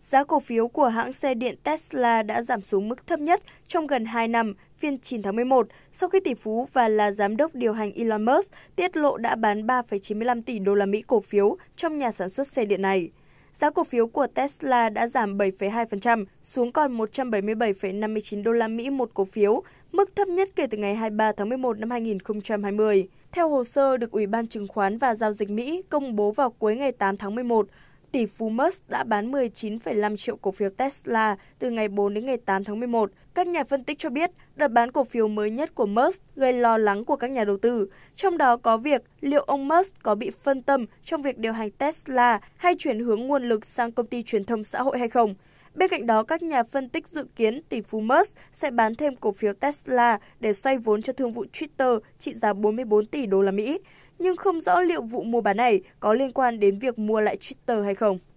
Giá cổ phiếu của hãng xe điện Tesla đã giảm xuống mức thấp nhất trong gần 2 năm, phiên 9 tháng 11, sau khi tỷ phú và là giám đốc điều hành Elon Musk tiết lộ đã bán 3,95 tỷ đô la Mỹ cổ phiếu trong nhà sản xuất xe điện này. Giá cổ phiếu của Tesla đã giảm 7,2% xuống còn 177,59 đô la Mỹ một cổ phiếu, mức thấp nhất kể từ ngày 23 tháng 11 năm 2020. Theo hồ sơ được Ủy ban Chứng khoán và Giao dịch Mỹ công bố vào cuối ngày 8 tháng 11, tỷ phú Musk đã bán 19,5 triệu cổ phiếu Tesla từ ngày 4 đến ngày 8 tháng 11. Các nhà phân tích cho biết, đợt bán cổ phiếu mới nhất của Musk gây lo lắng của các nhà đầu tư, trong đó có việc liệu ông Musk có bị phân tâm trong việc điều hành Tesla hay chuyển hướng nguồn lực sang công ty truyền thông xã hội hay không. Bên cạnh đó, các nhà phân tích dự kiến tỷ phú Musk sẽ bán thêm cổ phiếu Tesla để xoay vốn cho thương vụ Twitter trị giá 44 tỷ đô la Mỹ, nhưng không rõ liệu vụ mua bán này có liên quan đến việc mua lại Twitter hay không.